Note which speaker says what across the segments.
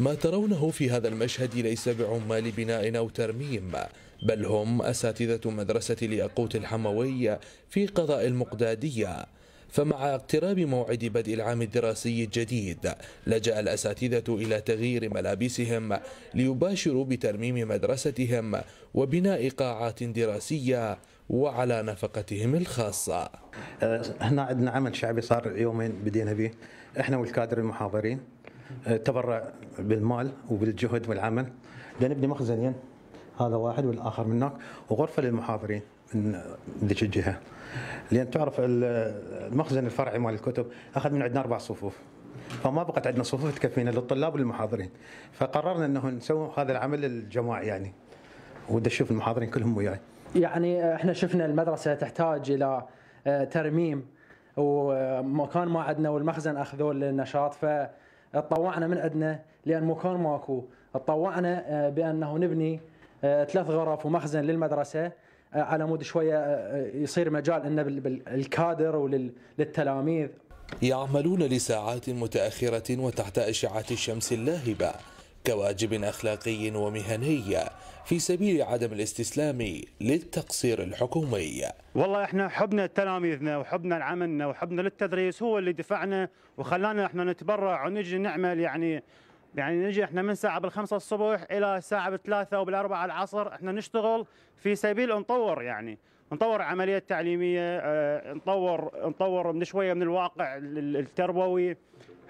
Speaker 1: ما ترونه في هذا المشهد ليس بعمال بناء أو ترميم بل هم أساتذة مدرسة لياقوت الحموي في قضاء المقدادية فمع اقتراب موعد بدء العام الدراسي الجديد لجأ الأساتذة إلى تغيير ملابسهم ليباشروا بترميم مدرستهم وبناء قاعات دراسية وعلى نفقتهم الخاصة أه، هنا عندنا
Speaker 2: عمل شعبي صار يومين بدينا به احنا والكادر المحاضرين آه، تبرع بالمال وبالجهد والعمل لنبني مخزنين يعني. هذا واحد والاخر من هناك وغرفه للمحاضرين من ذيك الجهه لان تعرف المخزن الفرعي مال الكتب اخذ من عندنا اربع صفوف فما بقت عندنا صفوف تكفينا للطلاب والمحاضرين فقررنا انه نسوي هذا العمل الجماعي يعني ودي اشوف المحاضرين كلهم وياي
Speaker 3: يعني احنا شفنا المدرسه تحتاج الى آه، ترميم ومكان ما عندنا والمخزن اخذوه للنشاط ف تطوعنا من عندنا لان مكان ماكو تطوعنا آه، بانه نبني آه، ثلاث غرف ومخزن للمدرسه آه، على مود شويه يصير مجال انه بالكادر وللتلاميذ
Speaker 1: يعملون لساعات متاخره وتحت اشعه الشمس اللاهبه كواجب أخلاقي ومهني في سبيل عدم الاستسلام للتقصير الحكومي
Speaker 4: والله احنا حبنا لتلاميذنا وحبنا لعملنا وحبنا للتدريس هو اللي دفعنا وخلانا احنا نتبرع ونجي نعمل يعني يعني نجي احنا من الساعه بالخمسة الصبح الى الساعه بالثلاثة وبالاربعه العصر احنا نشتغل في سبيل نطور يعني نطور عمليه تعليميه آه، نطور نطور من شويه من الواقع التربوي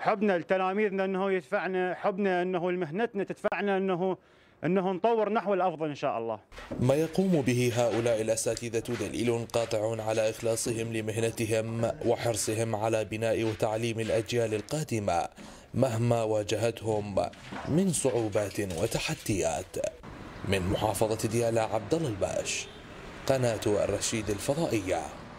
Speaker 4: حبنا لتلاميذنا انه يدفعنا حبنا انه لمهنتنا تدفعنا انه انه نطور نحو الافضل ان شاء الله.
Speaker 1: ما يقوم به هؤلاء الاساتذه دليل قاطع على اخلاصهم لمهنتهم وحرصهم على بناء وتعليم الاجيال القادمه مهما واجهتهم من صعوبات وتحديات. من محافظه ديالى عبد الله الباش قناه الرشيد الفضائيه.